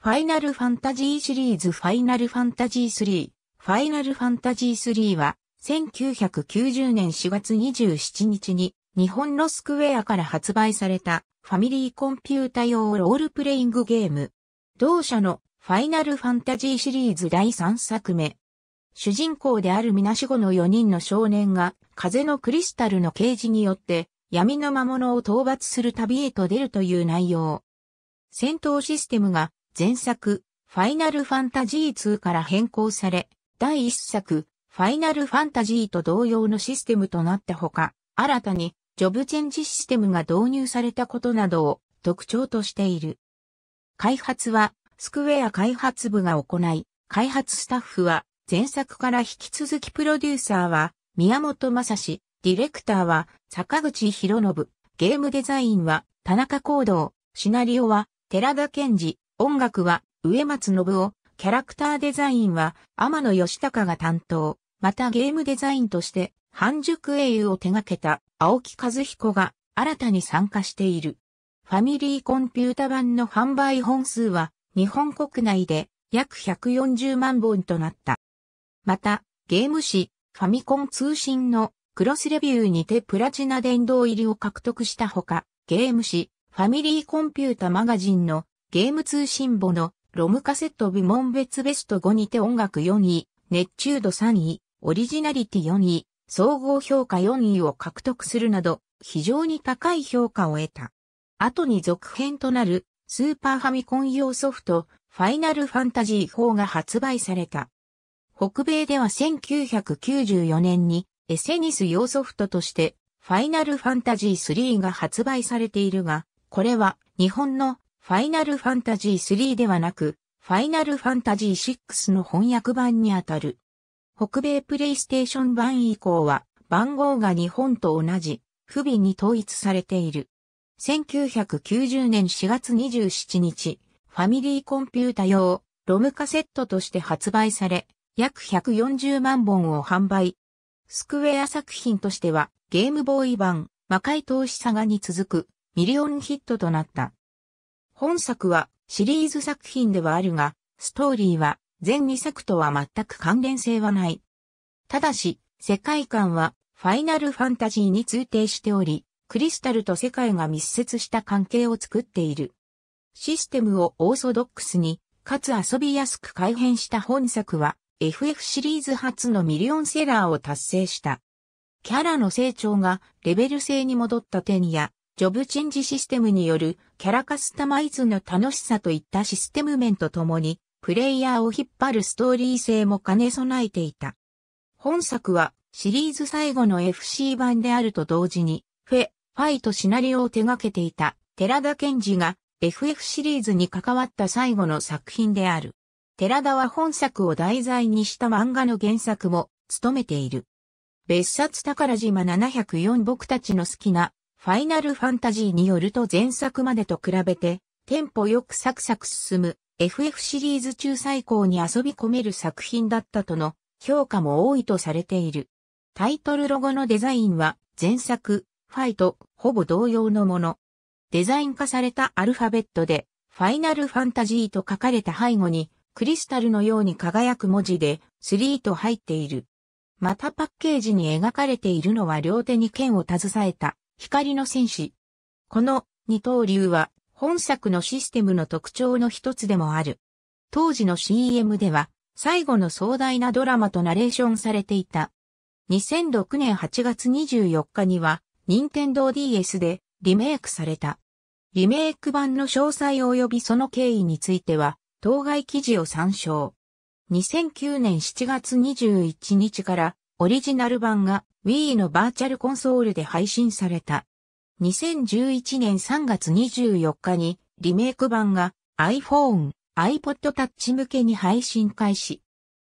ファイナルファンタジーシリーズファイナルファンタジー3。ファイナルファンタジー3は、1990年4月27日に、日本のスクウェアから発売された、ファミリーコンピュータ用ロールプレイングゲーム。同社のファイナルファンタジーシリーズ第3作目。主人公であるみなしごの4人の少年が、風のクリスタルの啓示によって、闇の魔物を討伐する旅へと出るという内容。戦闘システムが前作、ファイナルファンタジー2から変更され、第1作、ファイナルファンタジーと同様のシステムとなったほか、新たにジョブチェンジシステムが導入されたことなどを特徴としている。開発はスクウェア開発部が行い、開発スタッフは前作から引き続きプロデューサーは宮本正史、ディレクターは坂口博信、ゲームデザインは田中行道、シナリオは寺田健二、音楽は植松信夫、キャラクターデザインは天野義隆が担当、またゲームデザインとして半熟英雄を手掛けた青木和彦が新たに参加している。ファミリーコンピュータ版の販売本数は日本国内で約140万本となった。また、ゲーム誌、ファミコン通信のクロスレビューにてプラチナ殿堂入りを獲得したほか、ゲーム誌、ファミリーコンピュータマガジンのゲーム通信簿のロムカセット部門別ベスト5にて音楽4位、熱中度3位、オリジナリティ4位、総合評価4位を獲得するなど、非常に高い評価を得た。後に続編となる、スーパーファミコン用ソフト、ファイナルファンタジー4が発売された。北米では1994年に、エセニス用ソフトとして、ファイナルファンタジー3が発売されているが、これは日本のファイナルファンタジー3ではなく、ファイナルファンタジー6の翻訳版にあたる。北米プレイステーション版以降は、番号が日本と同じ、不備に統一されている。1990年4月27日、ファミリーコンピュータ用、ロムカセットとして発売され、約140万本を販売。スクウェア作品としては、ゲームボーイ版、魔界投資サガに続く、ミリオンヒットとなった。本作はシリーズ作品ではあるが、ストーリーは全2作とは全く関連性はない。ただし、世界観はファイナルファンタジーに通底しており、クリスタルと世界が密接した関係を作っている。システムをオーソドックスに、かつ遊びやすく改変した本作は、FF シリーズ初のミリオンセラーを達成した。キャラの成長がレベル制に戻った点や、ジョブチェンジシステムによるキャラカスタマイズの楽しさといったシステム面とともに、プレイヤーを引っ張るストーリー性も兼ね備えていた。本作はシリーズ最後の FC 版であると同時に、フェ、ファイトシナリオを手掛けていた寺田健二が FF シリーズに関わった最後の作品である。寺田は本作を題材にした漫画の原作も務めている。別冊宝島704僕たちの好きなファイナルファンタジーによると前作までと比べて、テンポよくサクサク進む FF シリーズ中最高に遊び込める作品だったとの評価も多いとされている。タイトルロゴのデザインは前作、ファイとほぼ同様のもの。デザイン化されたアルファベットで、ファイナルファンタジーと書かれた背後に、クリスタルのように輝く文字で、3と入っている。またパッケージに描かれているのは両手に剣を携えた、光の戦士。この二刀流は本作のシステムの特徴の一つでもある。当時の CM では最後の壮大なドラマとナレーションされていた。2006年8月24日には任天堂 DS でリメイクされた。リメイク版の詳細及びその経緯については当該記事を参照。2009年7月21日からオリジナル版が Wii のバーチャルコンソールで配信された。2011年3月24日にリメイク版が iPhone、iPod Touch 向けに配信開始。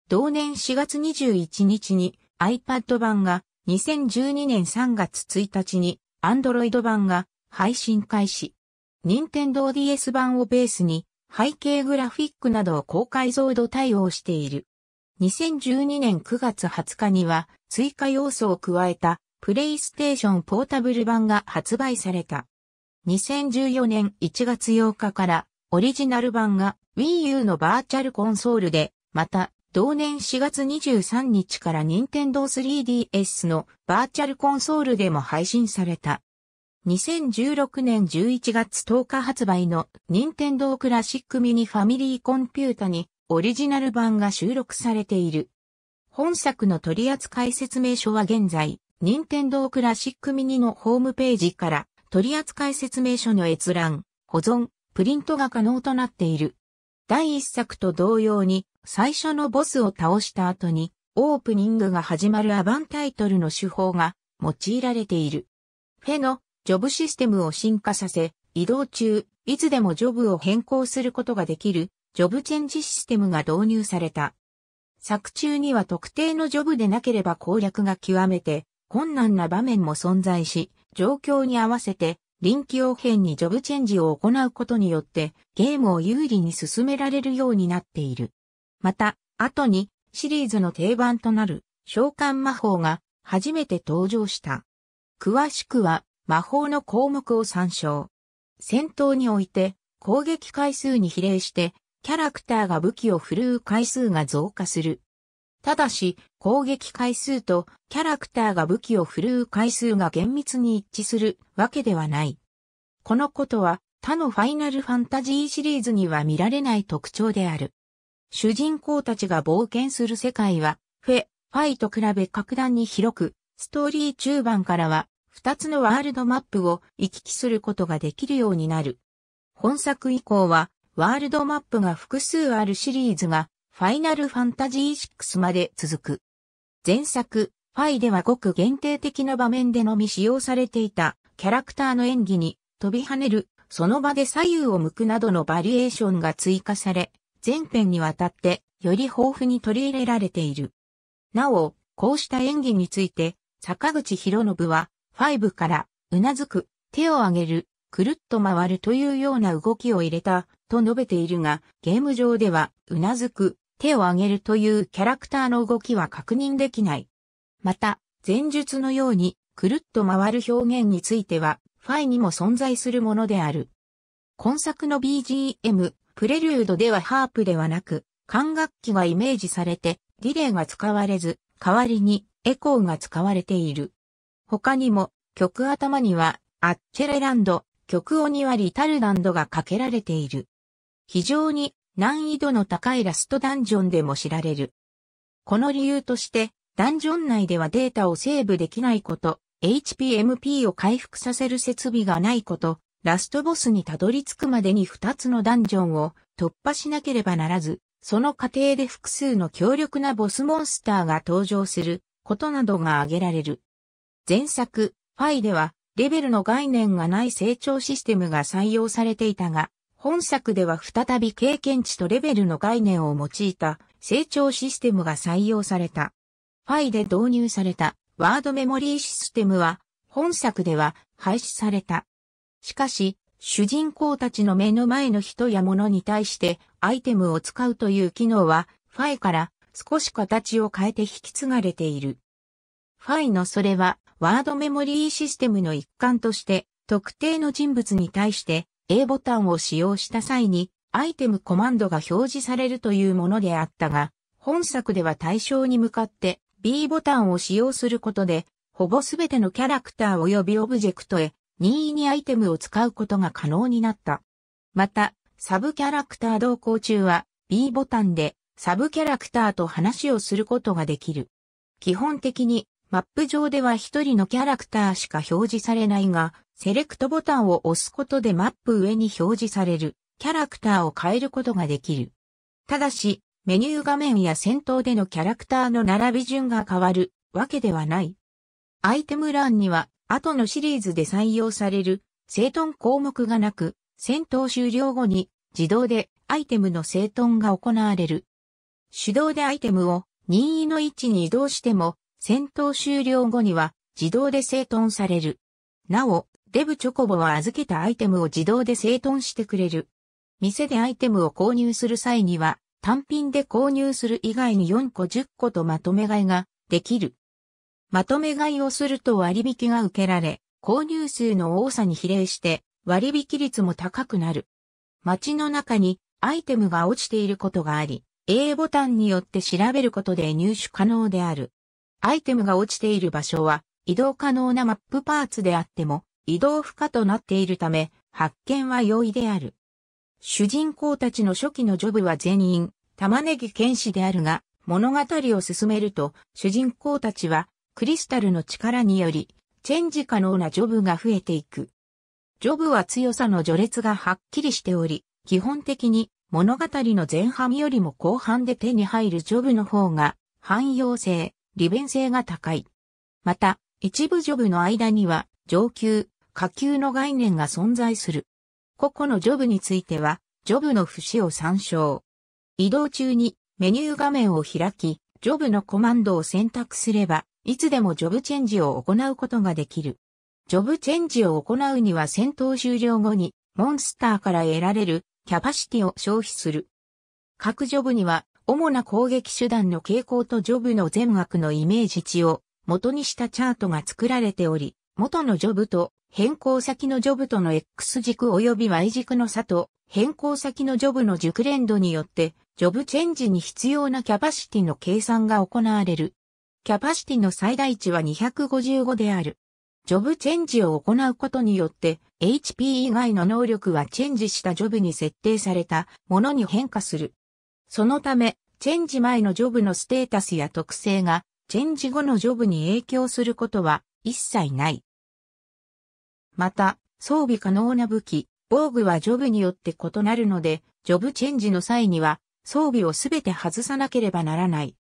同年4月21日に iPad 版が2012年3月1日に Android 版が配信開始。任天堂 DS 版をベースに背景グラフィックなどを高解像度対応している。2012年9月20日には追加要素を加えたプレイステーションポータブル版が発売された。2014年1月8日からオリジナル版が Wii U のバーチャルコンソールで、また同年4月23日から任天堂 3DS のバーチャルコンソールでも配信された。2016年11月10日発売の任天堂クラシックミニファミリーコンピュータにオリジナル版が収録されている。本作の取扱説明書は現在、任天堂クラシックミニのホームページから取扱説明書の閲覧、保存、プリントが可能となっている。第一作と同様に、最初のボスを倒した後に、オープニングが始まるアバンタイトルの手法が用いられている。フェのジョブシステムを進化させ、移動中、いつでもジョブを変更することができるジョブチェンジシステムが導入された。作中には特定のジョブでなければ攻略が極めて困難な場面も存在し、状況に合わせて臨機応変にジョブチェンジを行うことによってゲームを有利に進められるようになっている。また、後にシリーズの定番となる召喚魔法が初めて登場した。詳しくは魔法の項目を参照。戦闘において攻撃回数に比例してキャラクターが武器を振るう回数が増加する。ただし、攻撃回数とキャラクターが武器を振るう回数が厳密に一致するわけではない。このことは他のファイナルファンタジーシリーズには見られない特徴である。主人公たちが冒険する世界は、フェ、ファイと比べ格段に広く、ストーリー中盤からは、二つのワールドマップを行き来することができるようになる。本作以降は、ワールドマップが複数あるシリーズが、ファイナルファンタジー6まで続く。前作、ファイではごく限定的な場面でのみ使用されていたキャラクターの演技に飛び跳ねる、その場で左右を向くなどのバリエーションが追加され、前編にわたってより豊富に取り入れられている。なお、こうした演技について、坂口博信は、ファイブから、うなずく、手を上げる、くるっと回るというような動きを入れたと述べているが、ゲーム上では、うなずく、手を上げるというキャラクターの動きは確認できない。また、前述のように、くるっと回る表現については、ファイにも存在するものである。今作の BGM、プレリュードではハープではなく、管楽器がイメージされて、ディレイが使われず、代わりにエコーが使われている。他にも、曲頭には、アッチェレランド、曲尾に割リタルランドがかけられている。非常に難易度の高いラストダンジョンでも知られる。この理由として、ダンジョン内ではデータをセーブできないこと、HPMP を回復させる設備がないこと、ラストボスにたどり着くまでに2つのダンジョンを突破しなければならず、その過程で複数の強力なボスモンスターが登場することなどが挙げられる。前作、ファイでは、レベルの概念がない成長システムが採用されていたが、本作では再び経験値とレベルの概念を用いた成長システムが採用された。ファイで導入されたワードメモリーシステムは本作では廃止された。しかし、主人公たちの目の前の人や物に対してアイテムを使うという機能はファイから少し形を変えて引き継がれている。ファイのそれはワードメモリーシステムの一環として特定の人物に対して A ボタンを使用した際にアイテムコマンドが表示されるというものであったが、本作では対象に向かって B ボタンを使用することで、ほぼすべてのキャラクター及びオブジェクトへ任意にアイテムを使うことが可能になった。また、サブキャラクター同行中は B ボタンでサブキャラクターと話をすることができる。基本的にマップ上では一人のキャラクターしか表示されないが、セレクトボタンを押すことでマップ上に表示されるキャラクターを変えることができる。ただし、メニュー画面や戦闘でのキャラクターの並び順が変わるわけではない。アイテム欄には、後のシリーズで採用される整頓項目がなく、戦闘終了後に自動でアイテムの整頓が行われる。手動でアイテムを任意の位置に移動しても、戦闘終了後には自動で整頓される。なお、デブチョコボは預けたアイテムを自動で整頓してくれる。店でアイテムを購入する際には、単品で購入する以外に4個10個とまとめ買いができる。まとめ買いをすると割引が受けられ、購入数の多さに比例して割引率も高くなる。街の中にアイテムが落ちていることがあり、A ボタンによって調べることで入手可能である。アイテムが落ちている場所は移動可能なマップパーツであっても、移動不可となっているため、発見は容易である。主人公たちの初期のジョブは全員、玉ねぎ剣士であるが、物語を進めると、主人公たちは、クリスタルの力により、チェンジ可能なジョブが増えていく。ジョブは強さの序列がはっきりしており、基本的に物語の前半よりも後半で手に入るジョブの方が、汎用性、利便性が高い。また、一部ジョブの間には、上級、下級の概念が存在する。個々のジョブについては、ジョブの節を参照。移動中にメニュー画面を開き、ジョブのコマンドを選択すれば、いつでもジョブチェンジを行うことができる。ジョブチェンジを行うには戦闘終了後に、モンスターから得られるキャパシティを消費する。各ジョブには、主な攻撃手段の傾向とジョブの全額のイメージ値を元にしたチャートが作られており、元のジョブと変更先のジョブとの X 軸及び Y 軸の差と、変更先のジョブの熟練度によって、ジョブチェンジに必要なキャパシティの計算が行われる。キャパシティの最大値は255である。ジョブチェンジを行うことによって、HP 以外の能力はチェンジしたジョブに設定されたものに変化する。そのため、チェンジ前のジョブのステータスや特性が、チェンジ後のジョブに影響することは一切ない。また、装備可能な武器、防具はジョブによって異なるので、ジョブチェンジの際には、装備をすべて外さなければならない。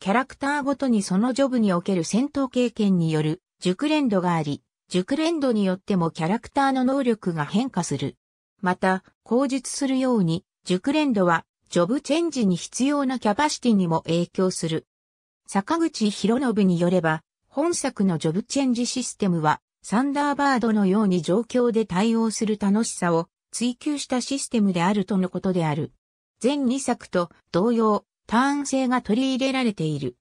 キャラクターごとにそのジョブにおける戦闘経験による熟練度があり、熟練度によってもキャラクターの能力が変化する。また、口述するように、熟練度は、ジョブチェンジに必要なキャパシティにも影響する。坂口博信によれば、本作のジョブチェンジシステムは、サンダーバードのように状況で対応する楽しさを追求したシステムであるとのことである。全2作と同様、ターン性が取り入れられている。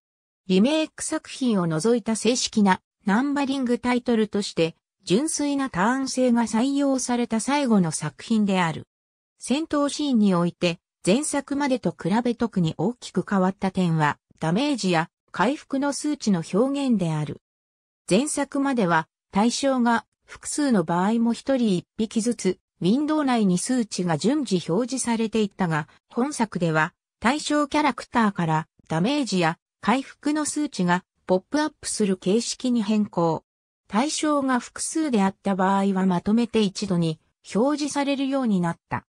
リメイク作品を除いた正式なナンバリングタイトルとして、純粋なターン性が採用された最後の作品である。戦闘シーンにおいて、前作までと比べ特に大きく変わった点は、ダメージや回復の数値の表現である。前作までは、対象が複数の場合も一人一匹ずつ、ウィンドウ内に数値が順次表示されていったが、本作では対象キャラクターからダメージや回復の数値がポップアップする形式に変更。対象が複数であった場合はまとめて一度に表示されるようになった。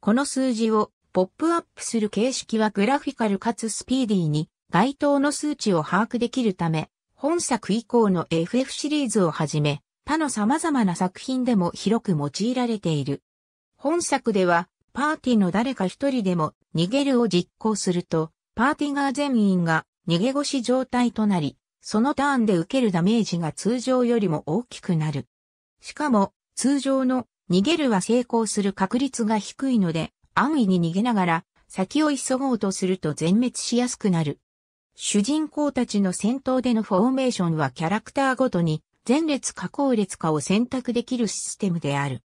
この数字をポップアップする形式はグラフィカルかつスピーディーに該当の数値を把握できるため、本作以降の FF シリーズをはじめ、他の様々な作品でも広く用いられている。本作では、パーティーの誰か一人でも逃げるを実行すると、パーティガー全員が逃げ腰状態となり、そのターンで受けるダメージが通常よりも大きくなる。しかも、通常の逃げるは成功する確率が低いので、安易に逃げながら先を急ごうとすると全滅しやすくなる。主人公たちの戦闘でのフォーメーションはキャラクターごとに前列か後列かを選択できるシステムである。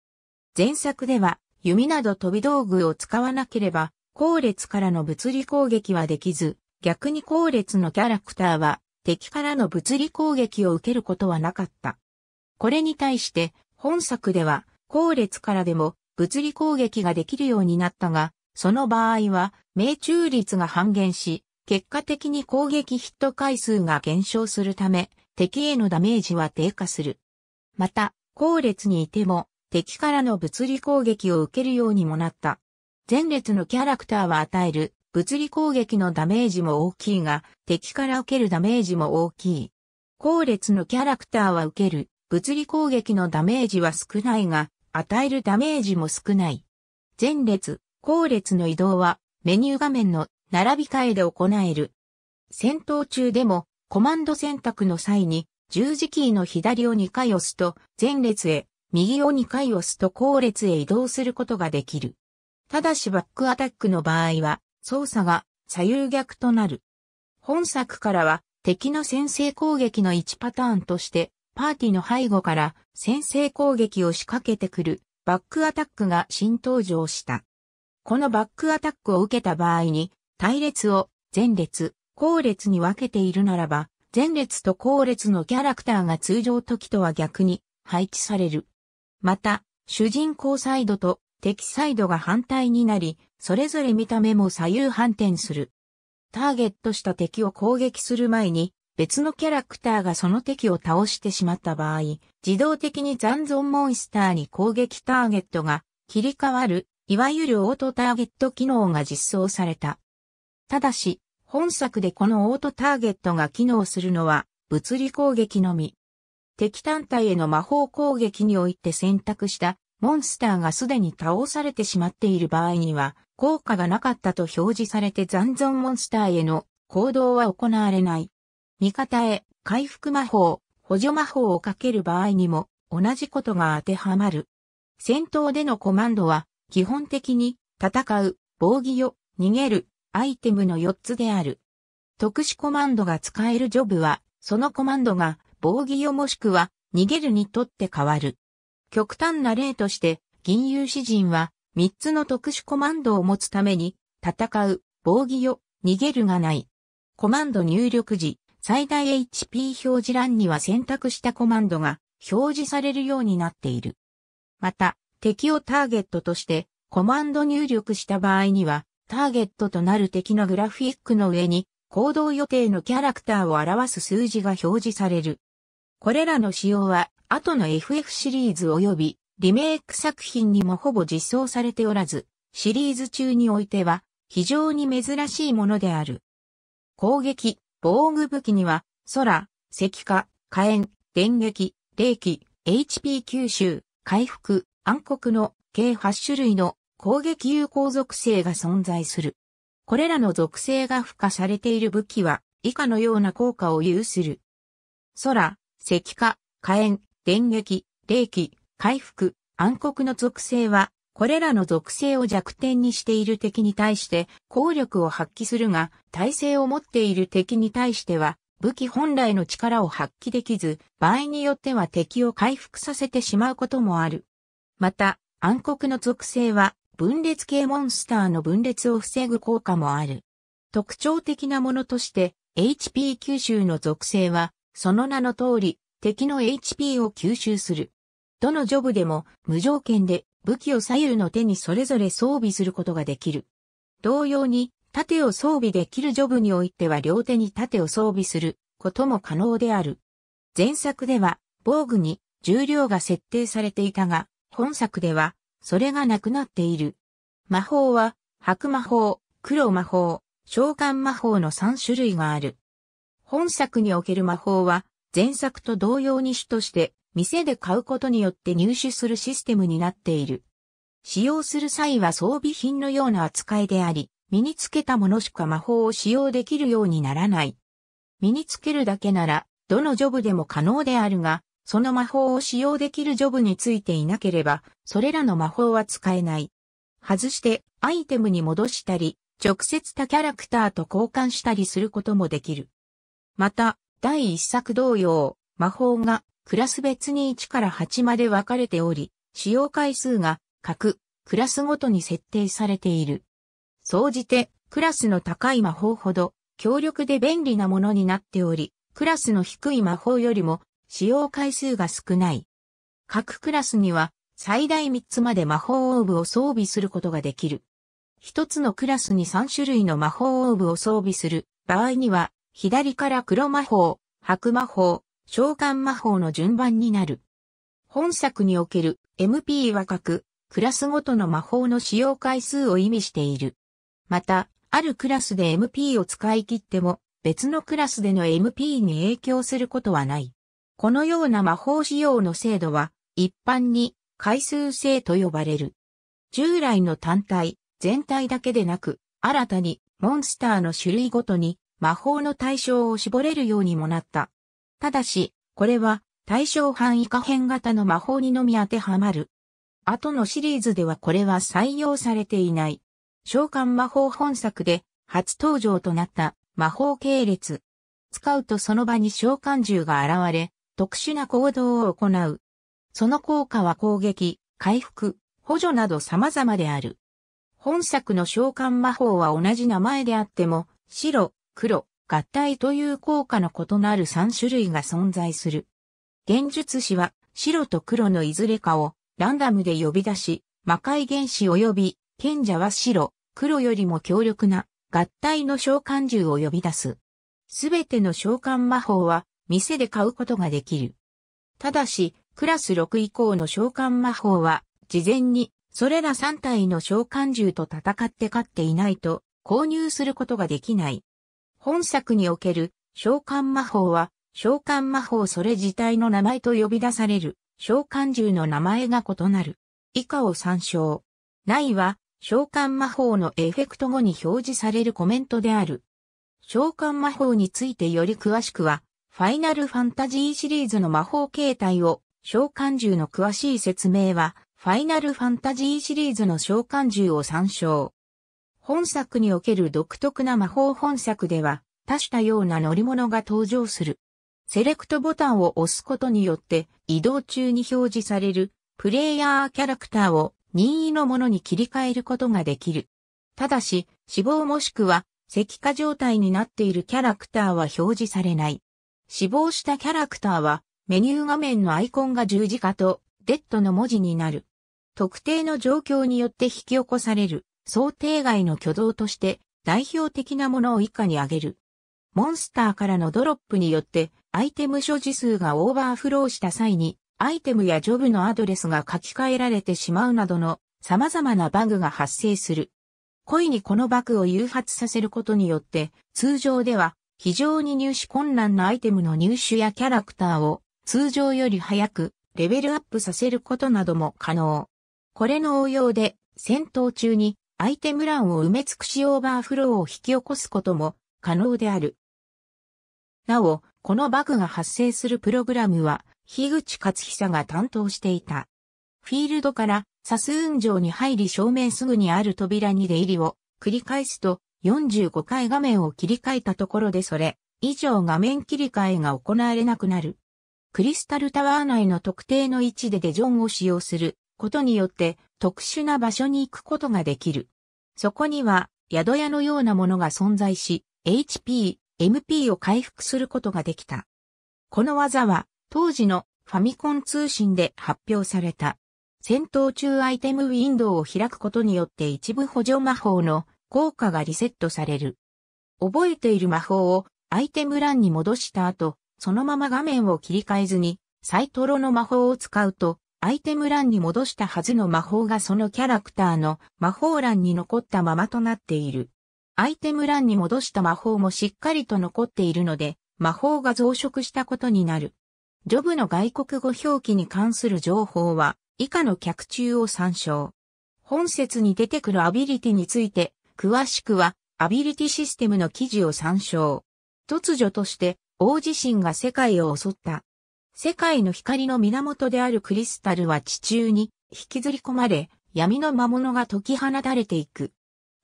前作では弓など飛び道具を使わなければ後列からの物理攻撃はできず、逆に後列のキャラクターは敵からの物理攻撃を受けることはなかった。これに対して本作では後列からでも物理攻撃ができるようになったが、その場合は命中率が半減し、結果的に攻撃ヒット回数が減少するため、敵へのダメージは低下する。また、後列にいても、敵からの物理攻撃を受けるようにもなった。前列のキャラクターは与える物理攻撃のダメージも大きいが、敵から受けるダメージも大きい。後列のキャラクターは受ける物理攻撃のダメージは少ないが、与えるダメージも少ない。前列、後列の移動はメニュー画面の並び替えで行える。戦闘中でも、コマンド選択の際に、十字キーの左を2回押すと、前列へ、右を2回押すと後列へ移動することができる。ただしバックアタックの場合は、操作が左右逆となる。本作からは、敵の先制攻撃の1パターンとして、パーティの背後から先制攻撃を仕掛けてくるバックアタックが新登場した。このバックアタックを受けた場合に対列を前列、後列に分けているならば、前列と後列のキャラクターが通常時とは逆に配置される。また、主人公サイドと敵サイドが反対になり、それぞれ見た目も左右反転する。ターゲットした敵を攻撃する前に、別のキャラクターがその敵を倒してしまった場合、自動的に残存モンスターに攻撃ターゲットが切り替わる、いわゆるオートターゲット機能が実装された。ただし、本作でこのオートターゲットが機能するのは物理攻撃のみ。敵単体への魔法攻撃において選択したモンスターがすでに倒されてしまっている場合には効果がなかったと表示されて残存モンスターへの行動は行われない。味方へ回復魔法、補助魔法をかける場合にも同じことが当てはまる。戦闘でのコマンドは基本的に戦う、防御逃げる、アイテムの4つである。特殊コマンドが使えるジョブは、そのコマンドが防御用もしくは逃げるにとって変わる。極端な例として、銀融詩人は3つの特殊コマンドを持つために、戦う、防御よ、逃げるがない。コマンド入力時、最大 HP 表示欄には選択したコマンドが表示されるようになっている。また、敵をターゲットとしてコマンド入力した場合には、ターゲットとなる敵のグラフィックの上に行動予定のキャラクターを表す数字が表示される。これらの仕様は後の FF シリーズ及びリメイク作品にもほぼ実装されておらず、シリーズ中においては非常に珍しいものである。攻撃、防具武器には空、石化、火炎、電撃、霊気、HP 吸収、回復、暗黒の計8種類の攻撃有効属性が存在する。これらの属性が付加されている武器は以下のような効果を有する。空、石化、火炎、電撃、霊気、回復、暗黒の属性は、これらの属性を弱点にしている敵に対して効力を発揮するが、耐性を持っている敵に対しては、武器本来の力を発揮できず、場合によっては敵を回復させてしまうこともある。また、暗黒の属性は、分裂系モンスターの分裂を防ぐ効果もある。特徴的なものとして、HP 吸収の属性は、その名の通り、敵の HP を吸収する。どのジョブでも、無条件で、武器を左右の手にそれぞれ装備することができる。同様に、盾を装備できるジョブにおいては両手に盾を装備することも可能である。前作では、防具に重量が設定されていたが、本作ではそれがなくなっている。魔法は、白魔法、黒魔法、召喚魔法の3種類がある。本作における魔法は、前作と同様に主として、店で買うことによって入手するシステムになっている。使用する際は装備品のような扱いであり、身につけたものしか魔法を使用できるようにならない。身につけるだけなら、どのジョブでも可能であるが、その魔法を使用できるジョブについていなければ、それらの魔法は使えない。外して、アイテムに戻したり、直接他キャラクターと交換したりすることもできる。また、第一作同様、魔法がクラス別に1から8まで分かれており、使用回数が各クラスごとに設定されている。総じて、クラスの高い魔法ほど、強力で便利なものになっており、クラスの低い魔法よりも使用回数が少ない。各クラスには最大3つまで魔法オーブを装備することができる。1つのクラスに3種類の魔法オーブを装備する場合には、左から黒魔法、白魔法、召喚魔法の順番になる。本作における MP は各クラスごとの魔法の使用回数を意味している。また、あるクラスで MP を使い切っても別のクラスでの MP に影響することはない。このような魔法使用の精度は、一般に回数制と呼ばれる。従来の単体、全体だけでなく、新たにモンスターの種類ごとに魔法の対象を絞れるようにもなった。ただし、これは対象範囲可変型の魔法にのみ当てはまる。後のシリーズではこれは採用されていない。召喚魔法本作で初登場となった魔法系列。使うとその場に召喚獣が現れ、特殊な行動を行う。その効果は攻撃、回復、補助など様々である。本作の召喚魔法は同じ名前であっても、白、黒、合体という効果の異なる3種類が存在する。現術師は白と黒のいずれかをランダムで呼び出し、魔界原子及び賢者は白、黒よりも強力な合体の召喚獣を呼び出す。すべての召喚魔法は店で買うことができる。ただし、クラス6以降の召喚魔法は、事前に、それら3体の召喚獣と戦って勝っていないと、購入することができない。本作における召喚魔法は、召喚魔法それ自体の名前と呼び出される召喚獣の名前が異なる。以下を参照。ないは、召喚魔法のエフェクト後に表示されるコメントである。召喚魔法についてより詳しくは、ファイナルファンタジーシリーズの魔法形態を召喚獣の詳しい説明は、ファイナルファンタジーシリーズの召喚獣を参照。本作における独特な魔法本作では、多種多様な乗り物が登場する。セレクトボタンを押すことによって移動中に表示されるプレイヤーキャラクターを任意のものに切り替えることができる。ただし、死亡もしくは石化状態になっているキャラクターは表示されない。死亡したキャラクターは、メニュー画面のアイコンが十字架と、デッドの文字になる。特定の状況によって引き起こされる、想定外の挙動として、代表的なものを以下に挙げる。モンスターからのドロップによって、アイテム所持数がオーバーフローした際に、アイテムやジョブのアドレスが書き換えられてしまうなどの様々なバグが発生する。故意にこのバグを誘発させることによって、通常では非常に入手困難なアイテムの入手やキャラクターを通常より早くレベルアップさせることなども可能。これの応用で戦闘中にアイテム欄を埋め尽くしオーバーフローを引き起こすことも可能である。なお、このバグが発生するプログラムは、樋口勝久が担当していた。フィールドからサスーン城に入り正面すぐにある扉に出入りを繰り返すと45回画面を切り替えたところでそれ以上画面切り替えが行われなくなる。クリスタルタワー内の特定の位置でデジョンを使用することによって特殊な場所に行くことができる。そこには宿屋のようなものが存在し、HP、MP を回復することができた。この技は当時のファミコン通信で発表された。戦闘中アイテムウィンドウを開くことによって一部補助魔法の効果がリセットされる。覚えている魔法をアイテム欄に戻した後、そのまま画面を切り替えずに、サイトロの魔法を使うと、アイテム欄に戻したはずの魔法がそのキャラクターの魔法欄に残ったままとなっている。アイテム欄に戻した魔法もしっかりと残っているので、魔法が増殖したことになる。ジョブの外国語表記に関する情報は、以下の客中を参照。本説に出てくるアビリティについて、詳しくは、アビリティシステムの記事を参照。突如として、大地震が世界を襲った。世界の光の源であるクリスタルは地中に引きずり込まれ、闇の魔物が解き放たれていく。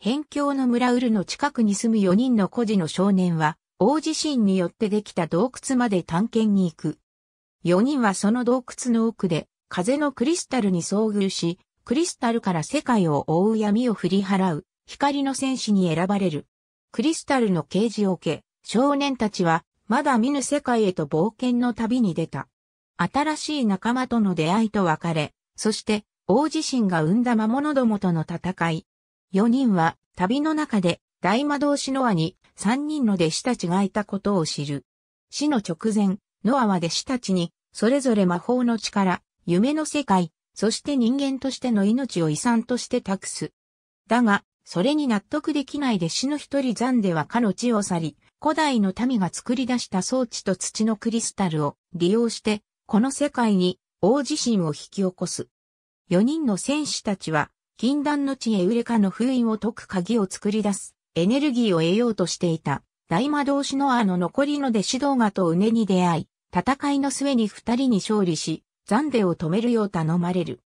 辺境の村ウルの近くに住む4人の孤児の少年は、大地震によってできた洞窟まで探検に行く。4人はその洞窟の奥で、風のクリスタルに遭遇し、クリスタルから世界を覆う闇を振り払う。光の戦士に選ばれる。クリスタルの啓示を受け、少年たちは、まだ見ぬ世界へと冒険の旅に出た。新しい仲間との出会いと別れ、そして、大地震が生んだ魔物どもとの戦い。四人は、旅の中で、大魔導士ノアに、三人の弟子たちがいたことを知る。死の直前、ノアは弟子たちに、それぞれ魔法の力、夢の世界、そして人間としての命を遺産として託す。だが、それに納得できないで死ぬ一人ザンデはかの地を去り、古代の民が作り出した装置と土のクリスタルを利用して、この世界に大地震を引き起こす。4人の戦士たちは、禁断の地へウレカの封印を解く鍵を作り出す、エネルギーを得ようとしていた、大魔導士ノアの残りの弟子動画とウネに出会い、戦いの末に二人に勝利し、ザンデを止めるよう頼まれる。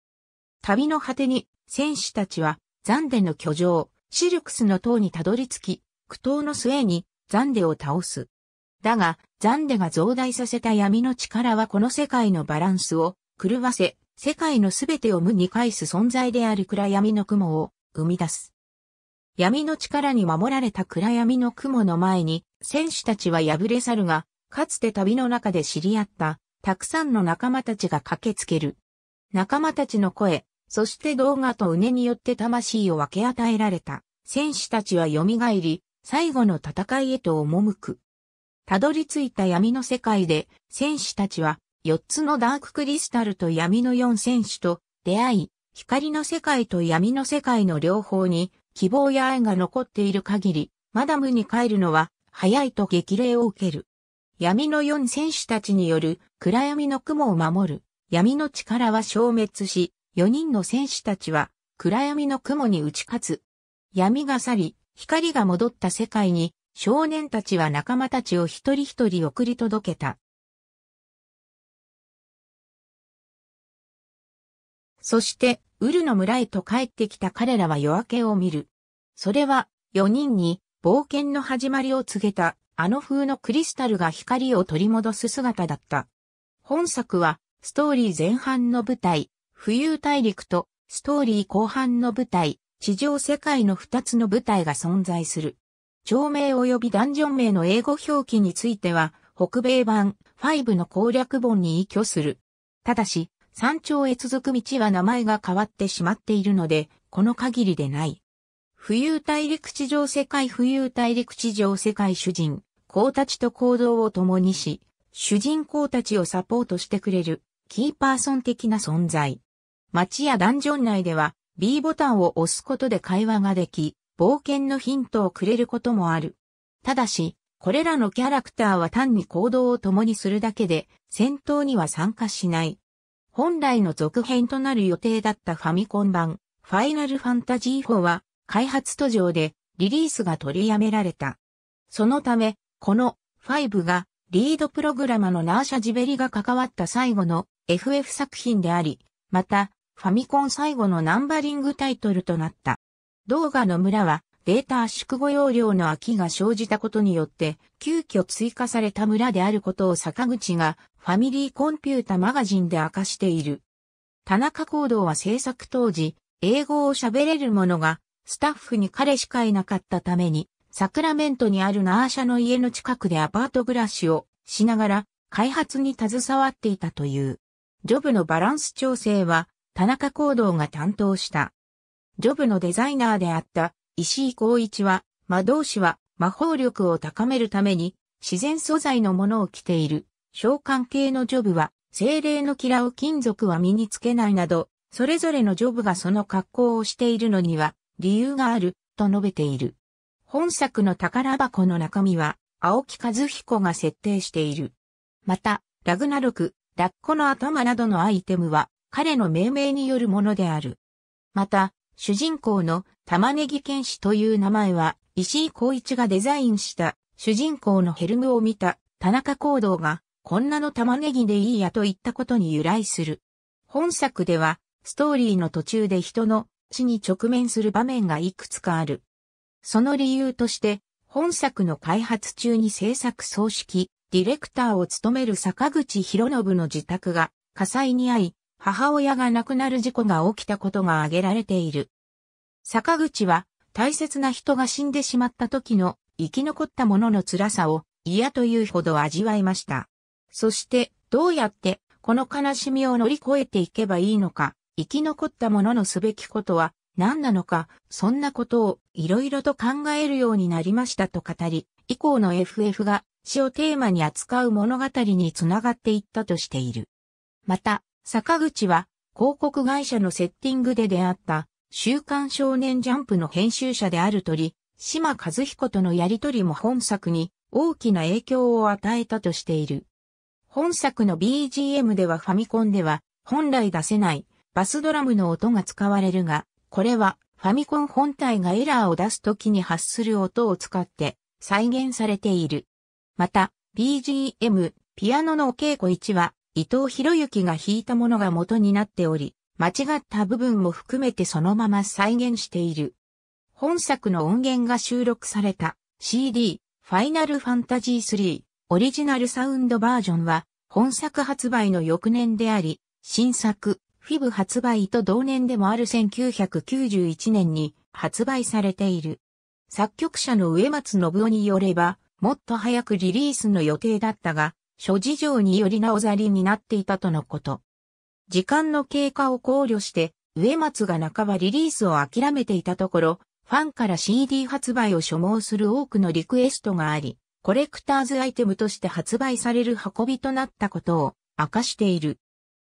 旅の果てに、戦士たちは、ザンデの居城、シルクスの塔にたどり着き、苦闘の末にザンデを倒す。だが、ザンデが増大させた闇の力はこの世界のバランスを狂わせ、世界のすべてを無に返す存在である暗闇の雲を生み出す。闇の力に守られた暗闇の雲の前に、戦士たちは破れ去るが、かつて旅の中で知り合った、たくさんの仲間たちが駆けつける。仲間たちの声、そして動画と畝によって魂を分け与えられた戦士たちは蘇り、最後の戦いへと赴く。たどり着いた闇の世界で、戦士たちは、四つのダーククリスタルと闇の四戦士と出会い、光の世界と闇の世界の両方に、希望や愛が残っている限り、マダムに帰るのは、早いと激励を受ける。闇の四戦士たちによる、暗闇の雲を守る、闇の力は消滅し、4人の戦士たちは暗闇の雲に打ち勝つ。闇が去り、光が戻った世界に少年たちは仲間たちを一人一人送り届けた。そして、ウルの村へと帰ってきた彼らは夜明けを見る。それは、4人に冒険の始まりを告げた、あの風のクリスタルが光を取り戻す姿だった。本作は、ストーリー前半の舞台、浮遊大陸とストーリー後半の舞台、地上世界の二つの舞台が存在する。町名及びダンジョン名の英語表記については、北米版5の攻略本に依拠する。ただし、山頂へ続く道は名前が変わってしまっているので、この限りでない。浮遊大陸地上世界浮遊大陸地上世界主人、子たちと行動を共にし、主人公たちをサポートしてくれる、キーパーソン的な存在。街やダンジョン内では B ボタンを押すことで会話ができ、冒険のヒントをくれることもある。ただし、これらのキャラクターは単に行動を共にするだけで、戦闘には参加しない。本来の続編となる予定だったファミコン版、ファイナルファンタジー4は、開発途上でリリースが取りやめられた。そのため、この5がリードプログラマのナーシャ・ジベリが関わった最後の FF 作品であり、またファミコン最後のナンバリングタイトルとなった。動画の村はデータ圧縮後容量の空きが生じたことによって、急遽追加された村であることを坂口がファミリーコンピュータマガジンで明かしている。田中行動は制作当時、英語を喋れる者が、スタッフに彼しかいなかったために、サクラメントにあるナーシャの家の近くでアパート暮らしをしながら、開発に携わっていたという。ジョブのバランス調整は、田中行動が担当した。ジョブのデザイナーであった石井光一は、魔導士は魔法力を高めるために自然素材のものを着ている。召喚系のジョブは、精霊のキラを金属は身につけないなど、それぞれのジョブがその格好をしているのには理由があると述べている。本作の宝箱の中身は青木和彦が設定している。また、ラグナロク、ラッコの頭などのアイテムは彼の命名によるものである。また、主人公の玉ねぎ剣士という名前は、石井光一がデザインした主人公のヘルムを見た田中行動が、こんなの玉ねぎでいいやと言ったことに由来する。本作では、ストーリーの途中で人の死に直面する場面がいくつかある。その理由として、本作の開発中に制作総指揮、ディレクターを務める坂口博信の自宅が火災に遭い、母親が亡くなる事故が起きたことが挙げられている。坂口は大切な人が死んでしまった時の生き残った者の辛さを嫌というほど味わいました。そしてどうやってこの悲しみを乗り越えていけばいいのか、生き残った者のすべきことは何なのか、そんなことをいろいろと考えるようになりましたと語り、以降の FF が死をテーマに扱う物語につながっていったとしている。また、坂口は広告会社のセッティングで出会った週刊少年ジャンプの編集者である鳥、島和彦とのやりとりも本作に大きな影響を与えたとしている。本作の BGM ではファミコンでは本来出せないバスドラムの音が使われるが、これはファミコン本体がエラーを出すときに発する音を使って再現されている。また、BGM、ピアノのお稽古1は伊藤博之が引いたものが元になっており、間違った部分も含めてそのまま再現している。本作の音源が収録された CD ファイナルファンタジー3オリジナルサウンドバージョンは本作発売の翌年であり、新作フィブ発売と同年でもある1991年に発売されている。作曲者の植松信夫によれば、もっと早くリリースの予定だったが、諸事情によりなおざりになっていたとのこと。時間の経過を考慮して、植松が半ばリリースを諦めていたところ、ファンから CD 発売を所望する多くのリクエストがあり、コレクターズアイテムとして発売される運びとなったことを明かしている。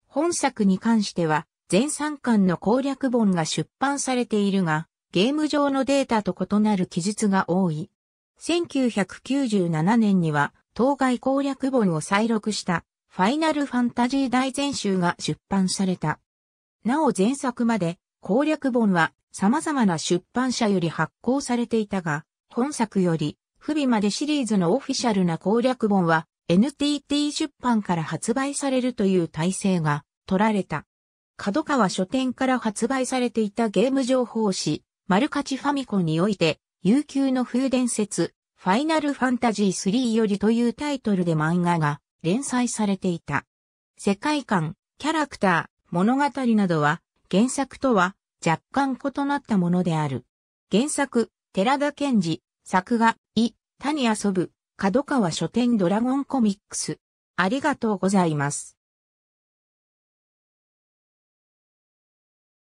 本作に関しては、全3巻の攻略本が出版されているが、ゲーム上のデータと異なる記述が多い。1997年には、当該攻略本を再録したファイナルファンタジー大全集が出版された。なお前作まで攻略本は様々な出版社より発行されていたが、本作より不備までシリーズのオフィシャルな攻略本は NTT 出版から発売されるという体制が取られた。角川書店から発売されていたゲーム情報誌、マルカチファミコンにおいて、悠久の風伝説、ファイナルファンタジー3よりというタイトルで漫画が連載されていた。世界観、キャラクター、物語などは原作とは若干異なったものである。原作、寺田健二、作画、い、谷遊ぶ、角川書店ドラゴンコミックス。ありがとうございます。